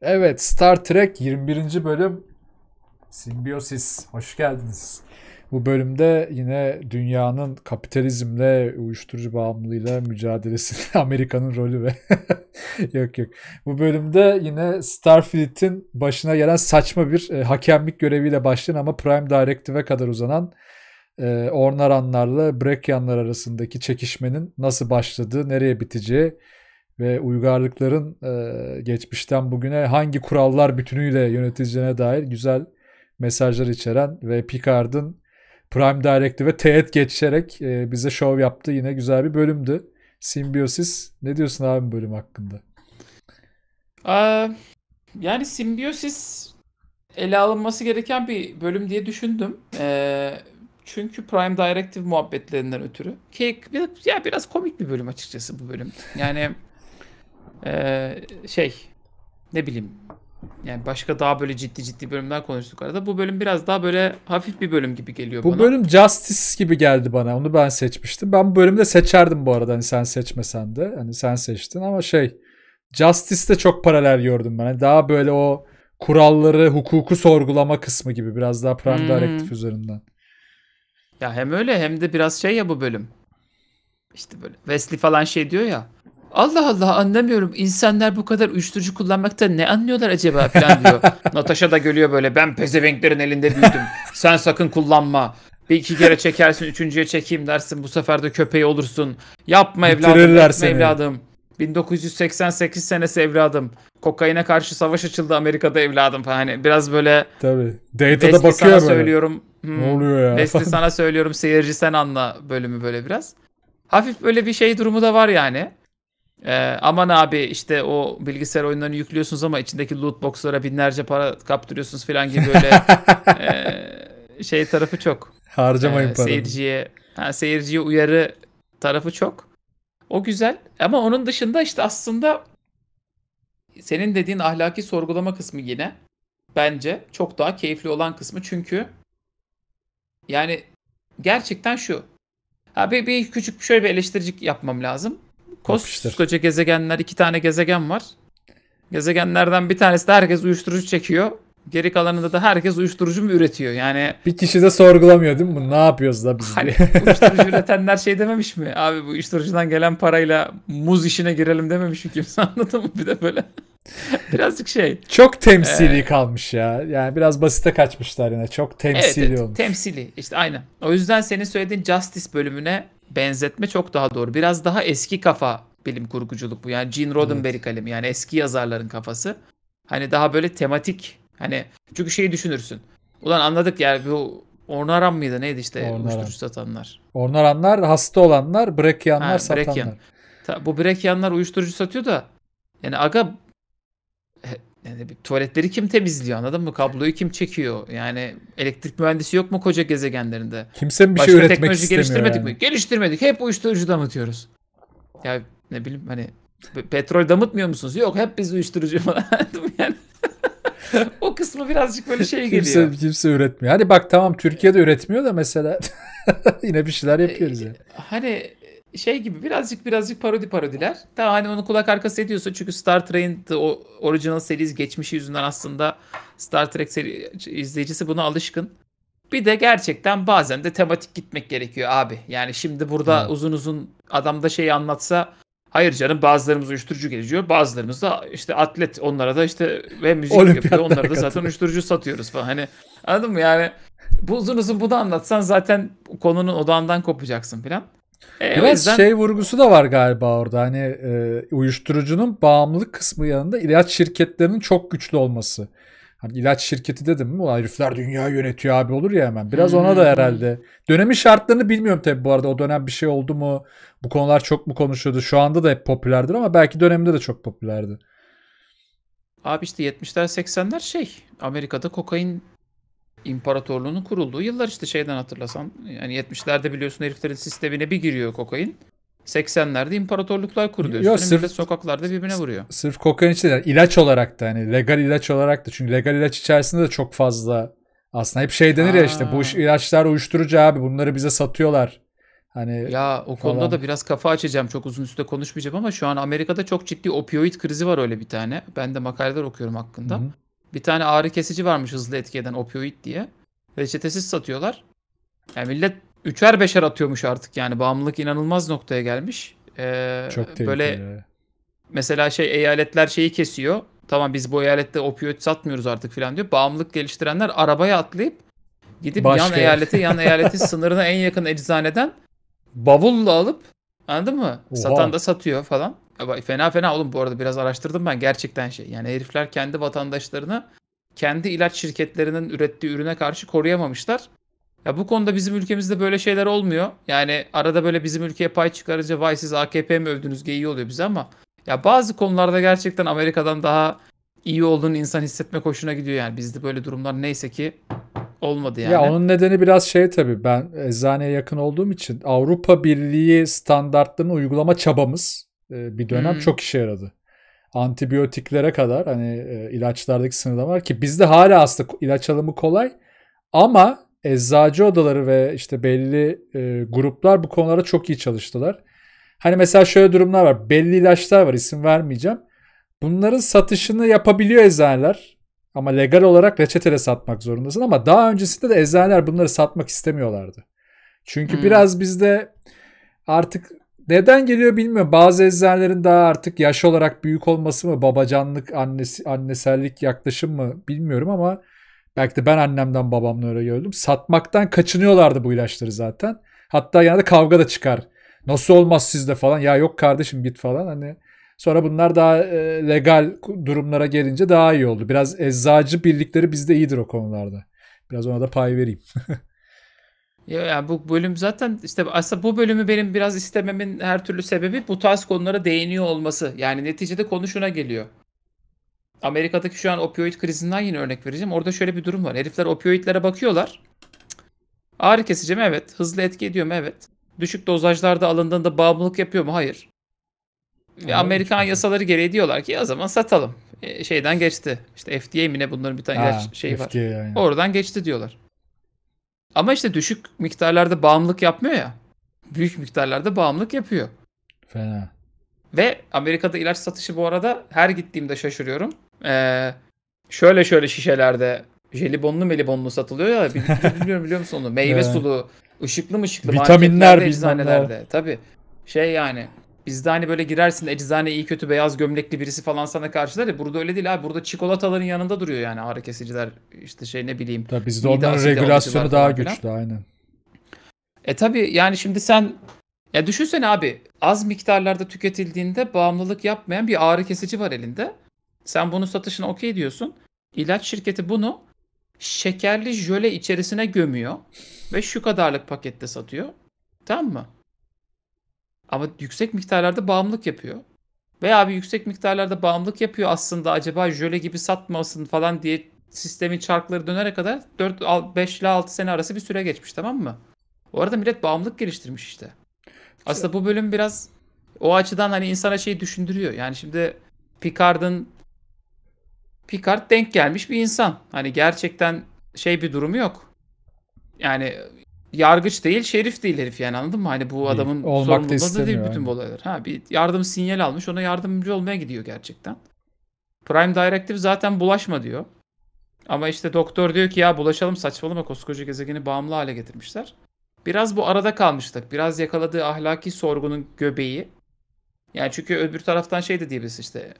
Evet Star Trek 21. bölüm Simbiyosis. Hoş geldiniz. Bu bölümde yine dünyanın kapitalizmle, uyuşturucu bağımlılığıyla mücadelesi, Amerika'nın rolü ve yok yok. Bu bölümde yine Starfleet'in başına gelen saçma bir e, hakemlik göreviyle başlayan ama Prime Directive'e kadar uzanan e, Ornaranlarla Brekyanlar arasındaki çekişmenin nasıl başladığı, nereye biteceği ve uygarlıkların e, geçmişten bugüne hangi kurallar bütünüyle yönetileceğine dair güzel mesajlar içeren ve Picard'ın Prime Directive'e teğet geçerek e, bize şov yaptı. Yine güzel bir bölümdü. Simbiosis Ne diyorsun abi bölüm hakkında? yani simbiosis ele alınması gereken bir bölüm diye düşündüm. E, çünkü Prime Directive muhabbetlerinden ötürü. Ki ya biraz komik bir bölüm açıkçası bu bölüm. Yani ee, şey ne bileyim yani başka daha böyle ciddi ciddi bölümler konuştuk arada. Bu bölüm biraz daha böyle hafif bir bölüm gibi geliyor bu bana. Bu bölüm Justice gibi geldi bana. Onu ben seçmiştim. Ben bu bölümde seçerdim bu arada. Hani sen seçmesen de. Hani sen seçtin ama şey Justice'te çok paralel gördüm ben. Yani daha böyle o kuralları, hukuku sorgulama kısmı gibi biraz daha Prime hmm. Directive üzerinden. Ya hem öyle hem de biraz şey ya bu bölüm. İşte böyle Wesley falan şey diyor ya. Allah Allah anlamıyorum. İnsanlar bu kadar uyuşturucu kullanmakta ne anlıyorlar acaba falan diyor. Natasha da gülüyor böyle. Ben pezevenklerin elinde büyüdüm. Sen sakın kullanma. Bir iki kere çekersin, üçüncüye çekeyim dersin. Bu sefer de köpeği olursun. Yapma evladım, yapma seni. evladım. 1988 senesi evladım. Kokaine karşı savaş açıldı Amerika'da evladım falan. Hani biraz böyle Tabii. Data'da bakıyor sana söylüyorum. Hmm, ne oluyor ya? Besti sana söylüyorum seyirci sen anla bölümü böyle biraz. Hafif böyle bir şey durumu da var yani. Ee, aman abi işte o bilgisayar oyunlarını yüklüyorsunuz ama içindeki loot boxlara binlerce para kaptırıyorsunuz falan gibi böyle e, şey tarafı çok. Harcamayın ee, Seyirciye, ha, seyirciye uyarı tarafı çok. O güzel ama onun dışında işte aslında senin dediğin ahlaki sorgulama kısmı yine bence çok daha keyifli olan kısmı çünkü yani gerçekten şu. abi bir, bir küçük şöyle bir eleştiricik yapmam lazım. Koskoca gezegenler iki tane gezegen var. Gezegenlerden bir tanesi de herkes uyuşturucu çekiyor. Geri kalanında da herkes uyuşturucu mu üretiyor? Yani bir kişi de sorgulamıyor değil mi? Bu ne yapıyoruz da biz? Hani uyuşturucu üretenler şey dememiş mi? Abi bu uyuşturucudan gelen parayla muz işine girelim dememiş mi kimse anladın mı? Bir de böyle birazcık şey. Çok temsili ee, kalmış ya. Yani biraz basite kaçmışlar yine. Çok temsili evet, evet, olmuş. temsili. İşte aynı. O yüzden senin söylediğin Justice bölümüne benzetme çok daha doğru. Biraz daha eski kafa bilim kurguculuk bu. Yani Gene Roddenberry evet. kalemi. Yani eski yazarların kafası. Hani daha böyle tematik Hani çünkü şeyi düşünürsün. Ulan anladık yani bu Ornaran mıydı neydi işte Ornaran. uyuşturucu satanlar. Ornaranlar hasta olanlar, brekyanlar ha, satanlar. Brekyan. Ta, bu brekyanlar uyuşturucu satıyor da yani aga yani tuvaletleri kim temizliyor anladın mı? Kabloyu kim çekiyor? Yani elektrik mühendisi yok mu koca gezegenlerinde? Kimse bir şey Başka şey üretmek istemiyor geliştirmedik yani. mi? Geliştirmedik. Hep uyuşturucu damıtıyoruz. Ya ne bileyim hani petrol damıtmıyor musunuz? Yok hep biz uyuşturucu falan. yani o kısmı birazcık böyle şey kimse, geliyor. Kimse üretmiyor. Hadi bak tamam Türkiye'de üretmiyor da mesela yine bir şeyler yapıyoruz e, yani. Hani şey gibi birazcık birazcık parodi parodiler. Daha hani onu kulak arkası ediyorsa çünkü Star Trek'in o original series geçmişi yüzünden aslında Star Trek seri, izleyicisi buna alışkın. Bir de gerçekten bazen de tematik gitmek gerekiyor abi. Yani şimdi burada hmm. uzun uzun adam da şeyi anlatsa Hayır canım bazılarımız uyuşturucu geziyor. Bazılarımız da işte atlet onlara da işte ve müzik Olimpiyatlar yapıyor. Onlara da zaten uyuşturucu satıyoruz falan. Hani anladın mı yani? Bu uzun uzun bunu anlatsan zaten konunun odağından kopacaksın falan. E, Biraz yüzden... şey vurgusu da var galiba orada hani e, uyuşturucunun bağımlılık kısmı yanında ilaç şirketlerinin çok güçlü olması. Hani ilaç şirketi dedim mi? Ulan herifler dünya yönetiyor abi olur ya hemen. Biraz ona hmm. da herhalde. Dönemin şartlarını bilmiyorum tabi bu arada. O dönem bir şey oldu mu? Bu konular çok mu konuşuyordu? Şu anda da hep popülerdir ama belki döneminde de çok popülerdi. Abi işte 70'ler 80'ler şey. Amerika'da kokain imparatorluğunun kurulduğu yıllar işte şeyden hatırlasan. Yani 70'lerde biliyorsun heriflerin sistemine bir giriyor kokain. 80'lerde imparatorluklar kurdu. Yok, sırf, millet sokaklarda birbirine vuruyor. Sırf kokain için değil. ilaç olarak da hani legal ilaç olarak da. Çünkü legal ilaç içerisinde de çok fazla aslında hep şey denir Aa. ya işte bu ilaçlar uyuşturucu abi bunları bize satıyorlar. Hani ya o konuda da biraz kafa açacağım. Çok uzun üstte konuşmayacağım ama şu an Amerika'da çok ciddi opioid krizi var öyle bir tane. Ben de makaleler okuyorum hakkında. Hı-hı. Bir tane ağrı kesici varmış hızlı etki eden opioid diye. Reçetesiz satıyorlar. Yani millet üçer beşer atıyormuş artık yani bağımlılık inanılmaz noktaya gelmiş. Ee, Çok tehlikeli. Böyle mesela şey eyaletler şeyi kesiyor. Tamam biz bu eyalette opioid satmıyoruz artık filan diyor. Bağımlılık geliştirenler arabaya atlayıp gidip Başka. yan eyaleti yan eyaletin sınırına en yakın eczaneden bavulla alıp anladın mı? Oha. Satan da satıyor falan. fena fena oğlum bu arada biraz araştırdım ben gerçekten şey. Yani herifler kendi vatandaşlarını kendi ilaç şirketlerinin ürettiği ürüne karşı koruyamamışlar. Ya bu konuda bizim ülkemizde böyle şeyler olmuyor. Yani arada böyle bizim ülkeye pay çıkarınca vay siz AKP mi övdünüz iyi oluyor bize ama ya bazı konularda gerçekten Amerika'dan daha iyi olduğunu insan hissetme hoşuna gidiyor yani. Bizde böyle durumlar neyse ki olmadı yani. Ya onun nedeni biraz şey tabii ben eczaneye yakın olduğum için Avrupa Birliği standartlarını uygulama çabamız e, bir dönem hmm. çok işe yaradı. Antibiyotiklere kadar hani e, ilaçlardaki sınırlama var ki bizde hala aslında ilaç alımı kolay ama eczacı odaları ve işte belli e, gruplar bu konulara çok iyi çalıştılar. Hani mesela şöyle durumlar var. Belli ilaçlar var isim vermeyeceğim. Bunların satışını yapabiliyor eczaneler. Ama legal olarak reçetele satmak zorundasın. Ama daha öncesinde de eczaneler bunları satmak istemiyorlardı. Çünkü hmm. biraz bizde artık neden geliyor bilmiyorum. Bazı eczanelerin daha artık yaş olarak büyük olması mı, babacanlık, annesi, annesellik yaklaşım mı bilmiyorum ama Belki de ben annemden babamla öyle gördüm. Satmaktan kaçınıyorlardı bu ilaçları zaten. Hatta yani kavga da çıkar. Nasıl olmaz sizde falan. Ya yok kardeşim git falan hani. Sonra bunlar daha e, legal durumlara gelince daha iyi oldu. Biraz eczacı birlikleri bizde iyidir o konularda. Biraz ona da pay vereyim. ya, ya bu bölüm zaten işte aslında bu bölümü benim biraz istememin her türlü sebebi bu tarz konulara değiniyor olması. Yani neticede konuşuna geliyor. Amerika'daki şu an opioid krizinden yine örnek vereceğim. Orada şöyle bir durum var. Herifler opioidlere bakıyorlar. Ağrı kesici mi? Evet. Hızlı etki ediyor mu? Evet. Düşük dozajlarda alındığında bağımlılık yapıyor mu? Hayır. Ve Amerikan işte. yasaları gereği diyorlar ki o zaman satalım. E, şeyden geçti. İşte FDA mi ne bunların bir tane ha, şeyi var. Yani. Oradan geçti diyorlar. Ama işte düşük miktarlarda bağımlılık yapmıyor ya. Büyük miktarlarda bağımlılık yapıyor. Fena. Ve Amerika'da ilaç satışı bu arada her gittiğimde şaşırıyorum. Ee, şöyle şöyle şişelerde jelibonlu melibonlu satılıyor ya. Bilmiyorum biliyor musun onu? Meyve evet. sulu, ışıklı ışıklı Vitaminler, eczanelerde. Tabii. Şey yani bizde hani böyle girersin eczane iyi kötü beyaz gömlekli birisi falan sana karşılar ya burada öyle değil abi. Burada çikolataların yanında duruyor yani ağrı kesiciler işte şey ne bileyim. Tabii bizde onların regülasyonu daha güçlü falan. aynen. E tabi yani şimdi sen ya düşünsene abi az miktarlarda tüketildiğinde bağımlılık yapmayan bir ağrı kesici var elinde. Sen bunu satışına okey diyorsun. İlaç şirketi bunu şekerli jöle içerisine gömüyor ve şu kadarlık pakette satıyor. Tamam mı? Ama yüksek miktarlarda bağımlılık yapıyor. Veya bir yüksek miktarlarda bağımlılık yapıyor aslında acaba jöle gibi satmasın falan diye sistemin çarkları dönene kadar 4 5 ile 6 sene arası bir süre geçmiş tamam mı? O arada millet bağımlılık geliştirmiş işte. Aslında bu bölüm biraz o açıdan hani insana şeyi düşündürüyor. Yani şimdi Picard'ın Picard denk gelmiş bir insan. Hani gerçekten şey bir durumu yok. Yani yargıç değil, şerif değil herif yani anladın mı? Hani bu adamın sorumluluğu da değil bütün yani. bu olaylar. Ha bir yardım sinyal almış ona yardımcı olmaya gidiyor gerçekten. Prime Directive zaten bulaşma diyor. Ama işte doktor diyor ki ya bulaşalım saçmalama koskoca gezegeni bağımlı hale getirmişler. Biraz bu arada kalmıştık. Biraz yakaladığı ahlaki sorgunun göbeği. Yani çünkü öbür taraftan şey de diyebilirsin işte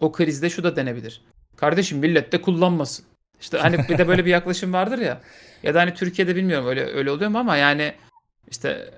o krizde şu da denebilir. Kardeşim millet de kullanmasın. İşte hani bir de böyle bir yaklaşım vardır ya. Ya da hani Türkiye'de bilmiyorum öyle öyle oluyor mu ama yani işte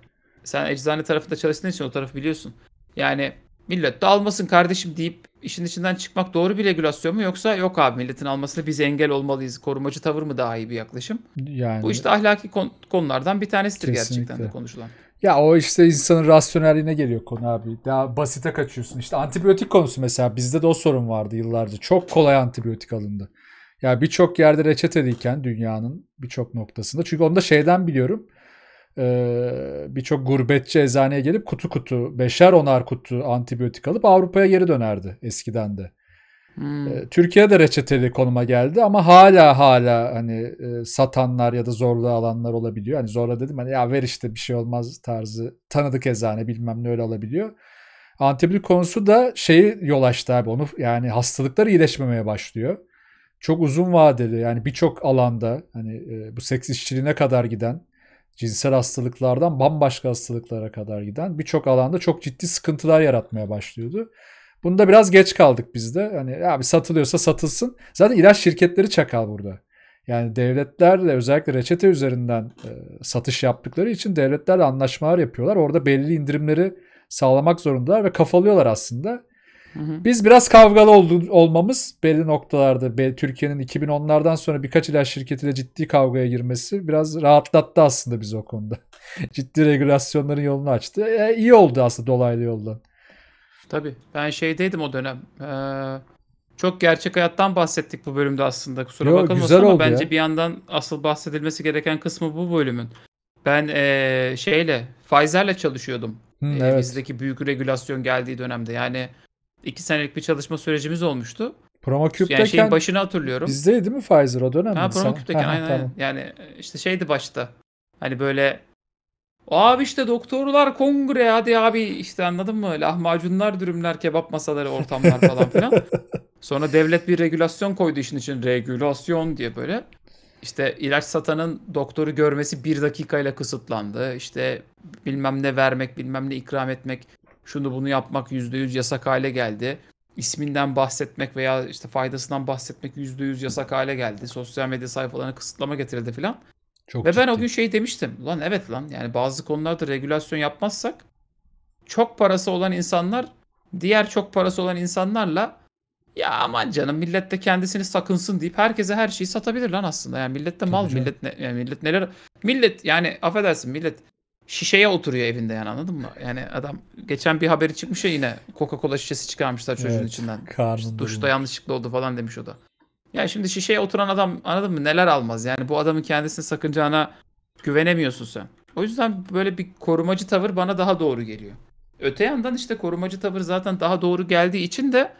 sen eczane tarafında çalıştığın için o tarafı biliyorsun. Yani millet de almasın kardeşim deyip işin içinden çıkmak doğru bir regülasyon mu yoksa yok abi milletin almasına biz engel olmalıyız. Korumacı tavır mı daha iyi bir yaklaşım? Yani, Bu işte ahlaki kon- konulardan bir tanesidir kesinlikle. gerçekten de konuşulan. Ya o işte insanın rasyonelliğine geliyor konu abi. Daha basite kaçıyorsun. İşte antibiyotik konusu mesela bizde de o sorun vardı yıllarca. Çok kolay antibiyotik alındı. Ya birçok yerde reçeteliyken dünyanın birçok noktasında. Çünkü onu da şeyden biliyorum. Ee, birçok gurbetçi eczaneye gelip kutu kutu beşer onar kutu antibiyotik alıp Avrupa'ya geri dönerdi eskiden de. Hmm. Ee, Türkiye'de reçeteli konuma geldi ama hala hala hani e, satanlar ya da zorla alanlar olabiliyor. Hani zorla dedim hani ya ver işte bir şey olmaz tarzı tanıdık eczane bilmem ne öyle alabiliyor. Antibiyotik konusu da şeyi yol açtı abi onu yani hastalıklar iyileşmemeye başlıyor. Çok uzun vadeli yani birçok alanda hani e, bu seks işçiliğine kadar giden cinsel hastalıklardan bambaşka hastalıklara kadar giden birçok alanda çok ciddi sıkıntılar yaratmaya başlıyordu. Bunda biraz geç kaldık biz de. Hani abi satılıyorsa satılsın. Zaten ilaç şirketleri çakal burada. Yani devletler de özellikle reçete üzerinden e, satış yaptıkları için devletlerle anlaşmalar yapıyorlar. Orada belli indirimleri sağlamak zorundalar ve kafalıyorlar aslında. Biz biraz kavgalı oldu, olmamız belli noktalarda Türkiye'nin 2010'lardan sonra birkaç ilaç şirketiyle ciddi kavgaya girmesi biraz rahatlattı aslında biz o konuda. ciddi regülasyonların yolunu açtı. E, iyi oldu aslında dolaylı yoldan. Tabii. Ben şeydeydim o dönem. Ee, çok gerçek hayattan bahsettik bu bölümde aslında. Kusura Yo, bakılmasın ama oldu bence ya. bir yandan asıl bahsedilmesi gereken kısmı bu bölümün. Ben ee, şeyle, Pfizer'le çalışıyordum. Hı, ee, evet. Bizdeki büyük regülasyon geldiği dönemde. Yani iki senelik bir çalışma sürecimiz olmuştu. Promocube'dayken yani şeyin başını hatırlıyorum. Bizdeydi mi Pfizer o dönem? Ha Promocube'dayken aynen, aynen. Tamam. Yani işte şeydi başta. Hani böyle Abi işte doktorlar kongre hadi abi işte anladın mı? Lahmacunlar, dürümler, kebap masaları, ortamlar falan filan. Sonra devlet bir regülasyon koydu işin için. Regülasyon diye böyle. İşte ilaç satanın doktoru görmesi bir dakikayla kısıtlandı. İşte bilmem ne vermek, bilmem ne ikram etmek, şunu bunu yapmak yüzde yüz yasak hale geldi. İsminden bahsetmek veya işte faydasından bahsetmek yüzde yüz yasak hale geldi. Sosyal medya sayfalarını kısıtlama getirildi filan. Çok Ve ben o gün şey demiştim. Lan evet lan yani bazı konularda regülasyon yapmazsak çok parası olan insanlar diğer çok parası olan insanlarla ya aman canım millet de kendisini sakınsın deyip herkese her şeyi satabilir lan aslında. Yani millet de mal, canım. millet ne, yani millet neler millet yani affedersin millet şişeye oturuyor evinde yani anladın mı? Yani adam geçen bir haberi çıkmış ya yine Coca-Cola şişesi çıkarmışlar çocuğun evet, içinden. Karnı Duşta yanlışlıkla oldu falan demiş o da. Ya şimdi şişeye oturan adam anladın mı neler almaz yani bu adamın kendisini sakınacağına güvenemiyorsun sen. O yüzden böyle bir korumacı tavır bana daha doğru geliyor. Öte yandan işte korumacı tavır zaten daha doğru geldiği için de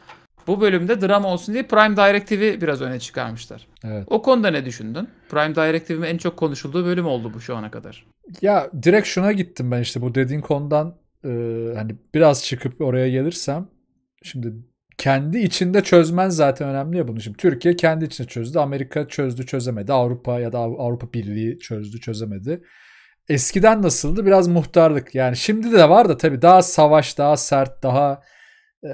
bu bölümde drama olsun diye Prime Directive'i biraz öne çıkarmışlar. Evet. O konuda ne düşündün? Prime Directive'in en çok konuşulduğu bölüm oldu bu şu ana kadar. Ya direkt şuna gittim ben işte bu dediğin konudan e, hani biraz çıkıp oraya gelirsem şimdi kendi içinde çözmen zaten önemli ya bunu. Şimdi Türkiye kendi içinde çözdü. Amerika çözdü çözemedi. Avrupa ya da Avrupa Birliği çözdü çözemedi. Eskiden nasıldı? Biraz muhtarlık. Yani şimdi de var da tabii daha savaş, daha sert, daha e,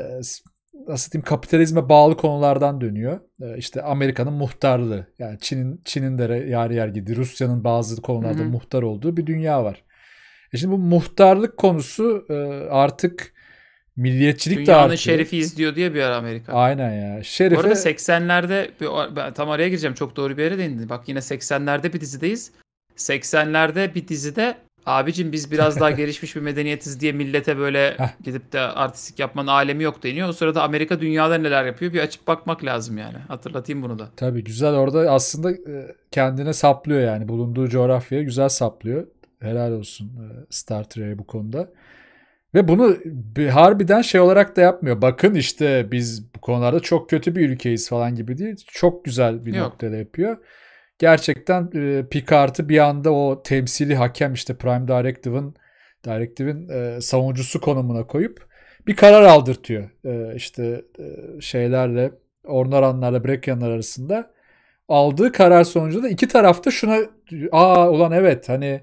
nasıl diyeyim kapitalizme bağlı konulardan dönüyor. E, işte Amerika'nın muhtarlığı. Yani Çin'in Çin'in de yer yer gidiyor. Rusya'nın bazı konularda Hı-hı. muhtar olduğu bir dünya var. E şimdi bu muhtarlık konusu e, artık Milliyetçilik Dünyanın de artıyor. şerifi izliyor diye bir ara Amerika. Aynen ya. Şerife... Bu arada 80'lerde ben tam araya gireceğim çok doğru bir yere değindin. Bak yine 80'lerde bir dizideyiz. 80'lerde bir dizide abicim biz biraz daha gelişmiş bir medeniyetiz diye millete böyle gidip de artistik yapmanın alemi yok deniyor. O sırada Amerika dünyada neler yapıyor bir açıp bakmak lazım yani. Hatırlatayım bunu da. Tabii güzel orada aslında e, kendine saplıyor yani bulunduğu coğrafyaya güzel saplıyor. Helal olsun e, Star Trek'e bu konuda. Ve bunu bir harbiden şey olarak da yapmıyor. Bakın işte biz bu konularda çok kötü bir ülkeyiz falan gibi değil. Çok güzel bir Yok. noktada yapıyor. Gerçekten e, Picard'ı bir anda o temsili hakem işte Prime Directive'ın Directive'in e, savunucusu konumuna koyup bir karar aldırtıyor. E, işte e, şeylerle Ornaranlarla Brekyanlar arasında aldığı karar sonucunda da iki tarafta şuna aa ulan evet hani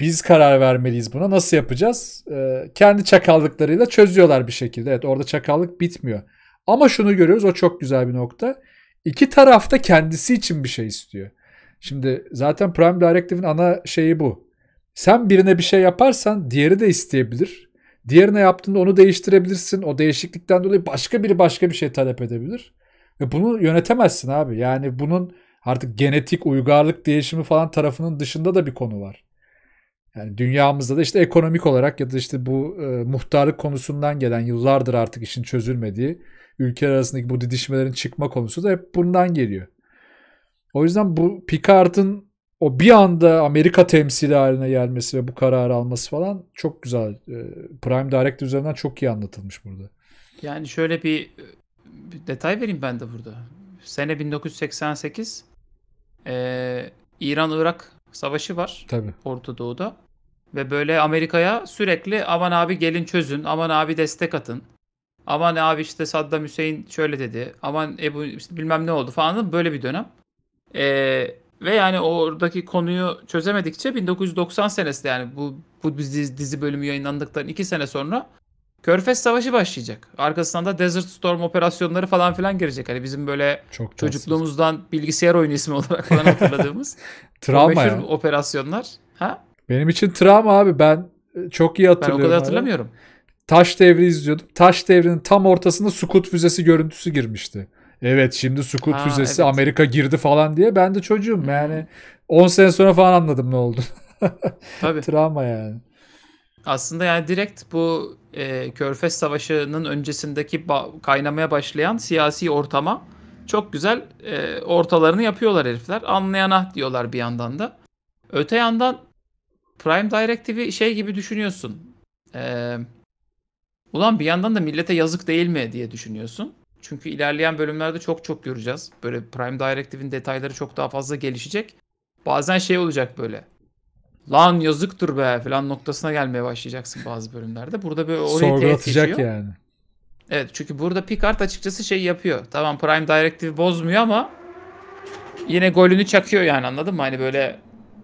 biz karar vermeliyiz buna. Nasıl yapacağız? Ee, kendi çakallıklarıyla çözüyorlar bir şekilde. Evet orada çakallık bitmiyor. Ama şunu görüyoruz o çok güzel bir nokta. İki taraf da kendisi için bir şey istiyor. Şimdi zaten Prime Directive'in ana şeyi bu. Sen birine bir şey yaparsan diğeri de isteyebilir. Diğerine yaptığında onu değiştirebilirsin. O değişiklikten dolayı başka biri başka bir şey talep edebilir. Ve bunu yönetemezsin abi. Yani bunun artık genetik uygarlık değişimi falan tarafının dışında da bir konu var. Yani dünyamızda da işte ekonomik olarak ya da işte bu e, muhtarlık konusundan gelen yıllardır artık işin çözülmediği ülkeler arasındaki bu didişmelerin çıkma konusu da hep bundan geliyor. O yüzden bu Picard'ın o bir anda Amerika temsili haline gelmesi ve bu kararı alması falan çok güzel. E, Prime Direct üzerinden çok iyi anlatılmış burada. Yani şöyle bir, bir detay vereyim ben de burada. Sene 1988 e, İran-Irak savaşı var. Tabii. Orta Doğu'da. Ve böyle Amerika'ya sürekli aman abi gelin çözün, aman abi destek atın. Aman abi işte Saddam Hüseyin şöyle dedi. Aman Ebu işte bilmem ne oldu falan böyle bir dönem. Ee, ve yani oradaki konuyu çözemedikçe 1990 senesinde yani bu bu dizi, dizi bölümü yayınlandıktan iki sene sonra Körfez Savaşı başlayacak. Arkasından da Desert Storm operasyonları falan filan girecek. Hani bizim böyle Çok çocukluğumuzdan bilgisayar oyunu ismi olarak falan hatırladığımız travma o meşhur ya. operasyonlar. Ha? Benim için travma abi. Ben e, çok iyi hatırlıyorum. Ben o kadar hatırlamıyorum. Abi. Taş devri izliyordum. Taş devrinin tam ortasında Sukut füzesi görüntüsü girmişti. Evet şimdi Sukut füzesi evet. Amerika girdi falan diye. Ben de çocuğum hmm. yani 10 sene sonra falan anladım ne oldu. Tabii. Travma yani. Aslında yani direkt bu e, Körfez Savaşı'nın öncesindeki ba- kaynamaya başlayan siyasi ortama çok güzel e, ortalarını yapıyorlar herifler. Anlayana diyorlar bir yandan da. Öte yandan Prime Directive'i şey gibi düşünüyorsun. Ee, ulan bir yandan da millete yazık değil mi diye düşünüyorsun. Çünkü ilerleyen bölümlerde çok çok göreceğiz. Böyle Prime Directive'in detayları çok daha fazla gelişecek. Bazen şey olacak böyle. Lan yazıktır be falan noktasına gelmeye başlayacaksın bazı bölümlerde. Burada bir oraya Sorgulatacak yani. Evet çünkü burada Picard açıkçası şey yapıyor. Tamam Prime Directive bozmuyor ama yine golünü çakıyor yani anladın mı? Hani böyle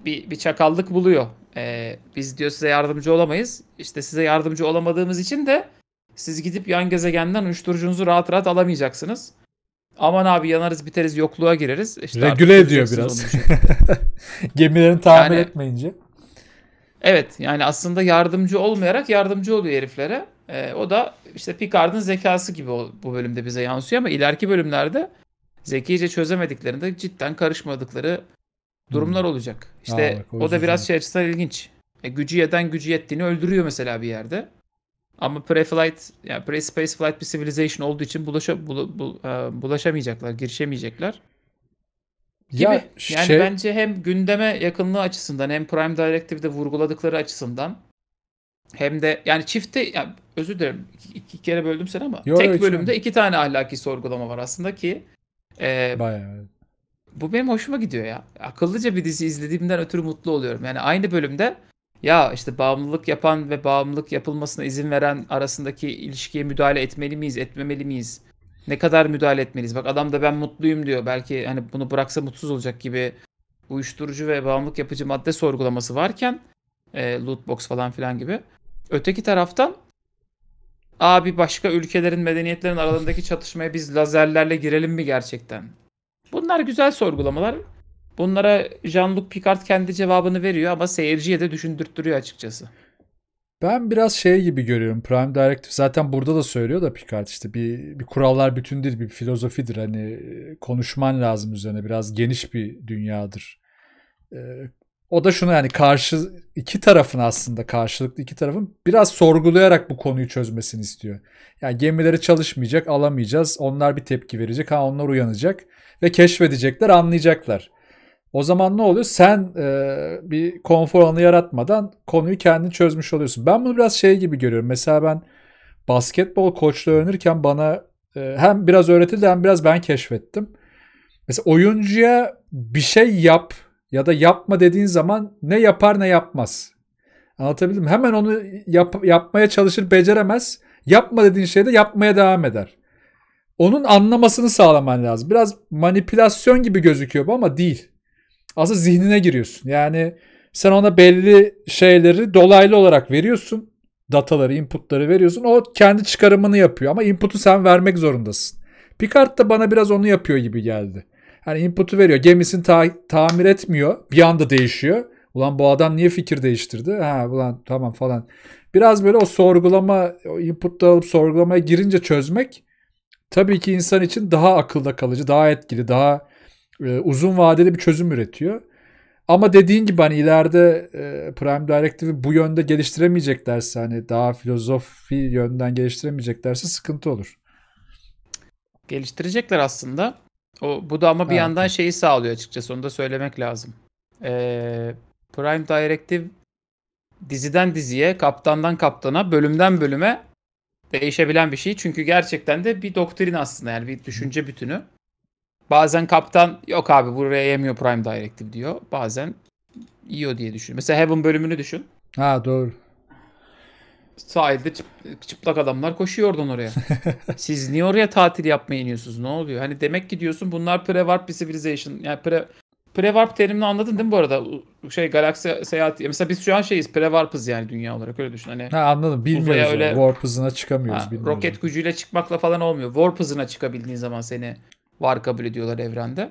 bir, bir çakallık buluyor e, biz diyor size yardımcı olamayız. İşte size yardımcı olamadığımız için de siz gidip yan gezegenden uyuşturucunuzu rahat rahat alamayacaksınız. Aman abi yanarız biteriz yokluğa gireriz. İşte Regüle ediyor biraz. Gemilerini tamir yani, etmeyince. Evet yani aslında yardımcı olmayarak yardımcı oluyor heriflere. Ee, o da işte Picard'ın zekası gibi bu bölümde bize yansıyor ama ileriki bölümlerde zekice çözemediklerinde cidden karışmadıkları durumlar hmm. olacak. İşte Aa, o, da biraz şey açısından ilginç. E, gücü yeden gücü yettiğini öldürüyor mesela bir yerde. Ama pre-flight, yani pre-space flight bir civilization olduğu için bulaşa, bula, bul, e, bulaşamayacaklar, girişemeyecekler. Gibi. Ya yani şey... bence hem gündeme yakınlığı açısından hem Prime Directive'de vurguladıkları açısından hem de yani çifte yani özür dilerim iki, iki kere böldüm seni ama yo, tek bölümde içmem. iki tane ahlaki sorgulama var aslında ki e, Bayağı. Bu benim hoşuma gidiyor ya. Akıllıca bir dizi izlediğimden ötürü mutlu oluyorum. Yani aynı bölümde ya işte bağımlılık yapan ve bağımlılık yapılmasına izin veren arasındaki ilişkiye müdahale etmeli miyiz, etmemeli miyiz? Ne kadar müdahale etmeliyiz? Bak adam da ben mutluyum diyor. Belki hani bunu bıraksa mutsuz olacak gibi uyuşturucu ve bağımlılık yapıcı madde sorgulaması varken e, loot box falan filan gibi. Öteki taraftan abi başka ülkelerin medeniyetlerin aralarındaki çatışmaya biz lazerlerle girelim mi gerçekten? Bunlar güzel sorgulamalar. Bunlara Jean-Luc Picard kendi cevabını veriyor ama seyirciye de düşündürttürüyor açıkçası. Ben biraz şey gibi görüyorum. Prime Directive zaten burada da söylüyor da Picard işte bir, bir kurallar bütündür, bir filozofidir. Hani e, konuşman lazım üzerine biraz geniş bir dünyadır. E, o da şunu yani karşı iki tarafın aslında karşılıklı iki tarafın biraz sorgulayarak bu konuyu çözmesini istiyor. Yani gemileri çalışmayacak, alamayacağız. Onlar bir tepki verecek, ha onlar uyanacak ve keşfedecekler, anlayacaklar. O zaman ne oluyor? Sen e, bir konfor alanı yaratmadan konuyu kendin çözmüş oluyorsun. Ben bunu biraz şey gibi görüyorum. Mesela ben basketbol koçluğu öğrenirken bana e, hem biraz öğretildi hem biraz ben keşfettim. Mesela oyuncuya bir şey yap ya da yapma dediğin zaman ne yapar ne yapmaz. Anlatabildim mi? Hemen onu yap, yapmaya çalışır beceremez. Yapma dediğin şeyde yapmaya devam eder. Onun anlamasını sağlaman lazım. Biraz manipülasyon gibi gözüküyor bu ama değil. Aslında zihnine giriyorsun. Yani sen ona belli şeyleri dolaylı olarak veriyorsun. Dataları, inputları veriyorsun. O kendi çıkarımını yapıyor ama inputu sen vermek zorundasın. Picard da bana biraz onu yapıyor gibi geldi hani input'u veriyor. Gemisini ta- tamir etmiyor. Bir anda değişiyor. Ulan bu adam niye fikir değiştirdi? Ha ulan tamam falan. Biraz böyle o sorgulama, o input'ta alıp sorgulamaya girince çözmek tabii ki insan için daha akılda kalıcı, daha etkili, daha e, uzun vadeli bir çözüm üretiyor. Ama dediğin gibi hani ileride e, Prime Directive'i bu yönde geliştiremeyeceklerse hani daha filozofi yönden geliştiremeyeceklerse sıkıntı olur. Geliştirecekler aslında. O, bu da ama bir ha. yandan şeyi sağlıyor açıkçası. Onu da söylemek lazım. Ee, Prime Directive diziden diziye, kaptandan kaptana, bölümden bölüme değişebilen bir şey. Çünkü gerçekten de bir doktrin aslında yani bir düşünce bütünü. Bazen kaptan yok abi buraya yemiyor Prime Directive diyor. Bazen yiyor diye düşün. Mesela Heaven bölümünü düşün. Ha doğru sahilde çıplak adamlar koşuyor oradan oraya. Siz niye oraya tatil yapmaya iniyorsunuz? Ne oluyor? Hani demek ki diyorsun bunlar pre-warp bir civilization. Yani pre Pre-warp terimini anladın değil mi bu arada? Şey galaksi seyahati. Mesela biz şu an şeyiz. Pre-warp'ız yani dünya olarak öyle düşün. Hani ha anladım. Bilmiyoruz. Öyle, warp hızına çıkamıyoruz. Ha, Roket gücüyle çıkmakla falan olmuyor. Warp hızına çıkabildiğin zaman seni var kabul ediyorlar evrende.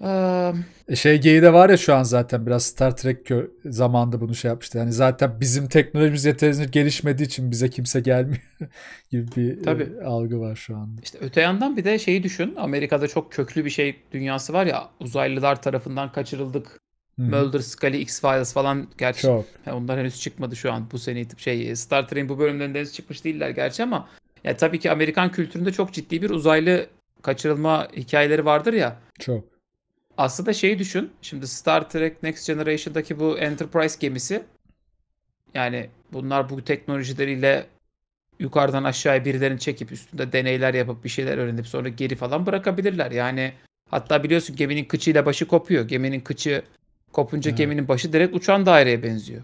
Ee... Şey geyi de var ya şu an zaten biraz Star Trek zamanında bunu şey yapmıştı. Yani zaten bizim teknolojimiz yeterince gelişmediği için bize kimse gelmiyor gibi bir e, Tabii. algı var şu anda. İşte öte yandan bir de şeyi düşün. Amerika'da çok köklü bir şey dünyası var ya uzaylılar tarafından kaçırıldık. Hı-hı. Mulder, Scully, X-Files falan gerçi çok. Yani onlar henüz çıkmadı şu an bu sene itip şey Star Trek'in bu bölümlerinde henüz çıkmış değiller gerçi ama yani tabii ki Amerikan kültüründe çok ciddi bir uzaylı kaçırılma hikayeleri vardır ya. Çok. Aslında şeyi düşün. Şimdi Star Trek Next Generation'daki bu Enterprise gemisi yani bunlar bu teknolojileriyle yukarıdan aşağıya birilerini çekip üstünde deneyler yapıp bir şeyler öğrenip sonra geri falan bırakabilirler. Yani hatta biliyorsun geminin kıçıyla başı kopuyor. Geminin kıçı kopunca evet. geminin başı direkt uçan daireye benziyor.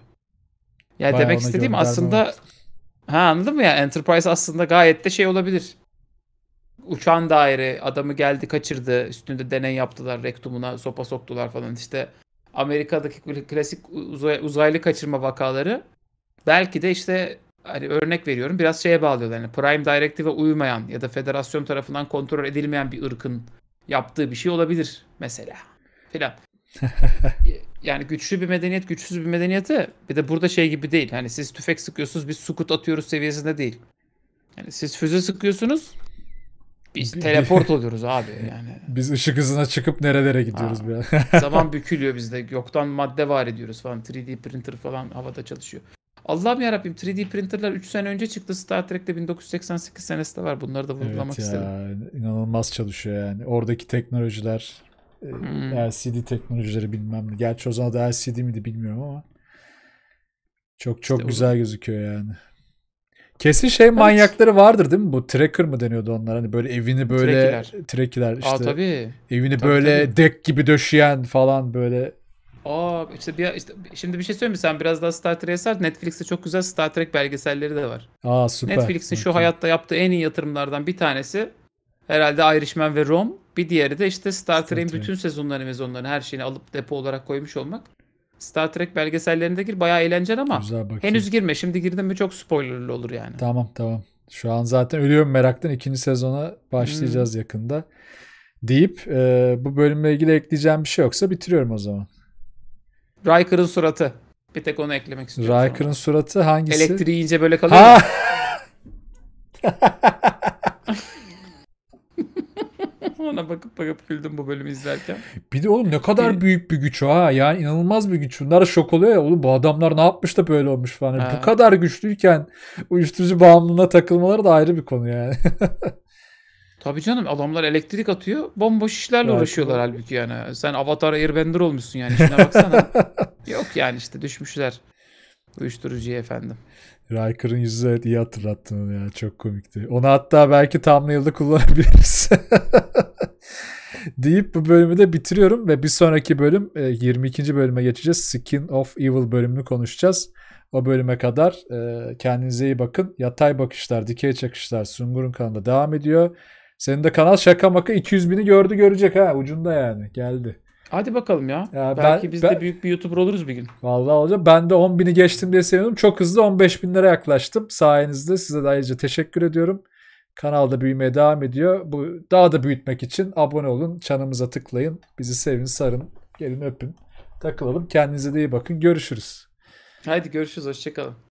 Yani Bayağı demek istediğim aslında ha anladın mı ya Enterprise aslında gayet de şey olabilir uçan daire adamı geldi kaçırdı üstünde deney yaptılar rektumuna sopa soktular falan işte Amerika'daki klasik uzay, uzaylı kaçırma vakaları belki de işte hani örnek veriyorum biraz şeye bağlıyorlar. Yani Prime Directive'e uymayan ya da federasyon tarafından kontrol edilmeyen bir ırkın yaptığı bir şey olabilir mesela filan. yani güçlü bir medeniyet güçsüz bir medeniyeti, bir de burada şey gibi değil. Hani siz tüfek sıkıyorsunuz biz sukut atıyoruz seviyesinde değil. Yani siz füze sıkıyorsunuz biz teleport oluyoruz abi yani. Biz ışık hızına çıkıp nerelere gidiyoruz Aa, biraz. zaman bükülüyor bizde. Yoktan madde var ediyoruz falan. 3D printer falan havada çalışıyor. Allah'ım yarabbim 3D printerler 3 sene önce çıktı. Star Trek'te 1988 senesi de var. Bunları da vurgulamak evet istedim. ya, inanılmaz çalışıyor yani. Oradaki teknolojiler e, hmm. LCD teknolojileri bilmem ne. Gerçi o zaman da LCD miydi bilmiyorum ama çok çok işte güzel o... gözüküyor yani. Kesin şey evet. manyakları vardır değil mi? Bu tracker mı deniyordu onlar? Hani böyle evini böyle trekiler işte. Aa tabii. Evini tabii, böyle tabii. dek gibi döşeyen falan böyle. Aa işte bir işte şimdi bir şey söyleyeyim mi? Sen biraz daha Star Trek'e sar. Netflix'te çok güzel Star Trek belgeselleri de var. Aa süper. Netflix'in şu hayatta yaptığı en iyi yatırımlardan bir tanesi herhalde Irishman ve Rome. Bir diğeri de işte Star Trek'in bütün sezonlarını, mezonlarını her şeyini alıp depo olarak koymuş olmak. Star Trek belgesellerinde gir. Bayağı eğlenceli ama Güzel henüz girme. Şimdi girdin mi çok spoilerlı olur yani. Tamam tamam. Şu an zaten ölüyorum meraktan. ikinci sezona başlayacağız hmm. yakında. Deyip e, bu bölümle ilgili ekleyeceğim bir şey yoksa bitiriyorum o zaman. Riker'ın suratı. Bir tek onu eklemek istiyorum. Riker'ın suratı hangisi? Elektriği ince böyle kalıyor. Ha! ona bakıp bakıp güldüm bu bölümü izlerken. Bir de oğlum ne kadar ee, büyük bir güç o ha. Yani inanılmaz bir güç. Bunlar şok oluyor ya oğlum bu adamlar ne yapmış da böyle olmuş falan. Ha. Bu kadar güçlüyken uyuşturucu bağımlılığına takılmaları da ayrı bir konu yani. Tabii canım adamlar elektrik atıyor. Bomboş işlerle evet. uğraşıyorlar halbuki yani. Sen Avatar Airbender olmuşsun yani. Şuna baksana. Yok yani işte düşmüşler. Uyuşturucuya efendim. Riker'ın yüzü evet iyi hatırlattın ya. Çok komikti. Onu hatta belki thumbnail'da kullanabiliriz. deyip bu bölümü de bitiriyorum ve bir sonraki bölüm 22. E, bölüme geçeceğiz. Skin of Evil bölümünü konuşacağız. O bölüme kadar e, kendinize iyi bakın. Yatay bakışlar, dikey çakışlar Sungur'un kanalında devam ediyor. Senin de kanal şaka maka 200 bini gördü görecek ha ucunda yani geldi. Hadi bakalım ya. ya Belki ben, biz ben, de büyük bir YouTuber oluruz bir gün. Vallahi olacak. Ben de 10 bini geçtim diye sevindim. Çok hızlı 15 binlere yaklaştım. Sayenizde size de ayrıca teşekkür ediyorum. Kanalda büyümeye devam ediyor. Bu daha da büyütmek için abone olun, çanımıza tıklayın, bizi sevin, sarın, gelin öpün, takılalım. Kendinize de iyi bakın. Görüşürüz. Haydi görüşürüz. Hoşçakalın.